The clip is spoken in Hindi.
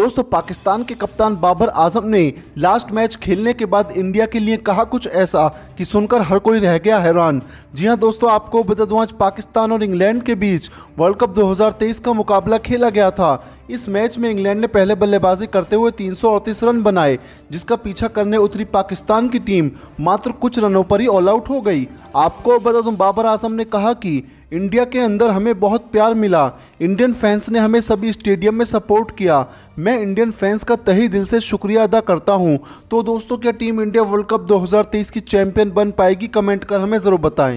दोस्तों पाकिस्तान के कप्तान बाबर आजम ने लास्ट मैच खेलने के बाद इंडिया के लिए कहा कुछ ऐसा कि सुनकर हर कोई रह गया हैरान जी हां दोस्तों आपको बता दूं आज पाकिस्तान और इंग्लैंड के बीच वर्ल्ड कप 2023 का मुकाबला खेला गया था इस मैच में इंग्लैंड ने पहले बल्लेबाजी करते हुए तीन रन बनाए जिसका पीछा करने उतरी पाकिस्तान की टीम मात्र कुछ रनों पर ही ऑल आउट हो गई आपको बता दूँ बाबर आजम ने कहा कि इंडिया के अंदर हमें बहुत प्यार मिला इंडियन फैंस ने हमें सभी स्टेडियम में सपोर्ट किया मैं इंडियन फैंस का तही दिल से शुक्रिया अदा करता हूं। तो दोस्तों क्या टीम इंडिया वर्ल्ड कप 2023 की चैंपियन बन पाएगी कमेंट कर हमें ज़रूर बताएं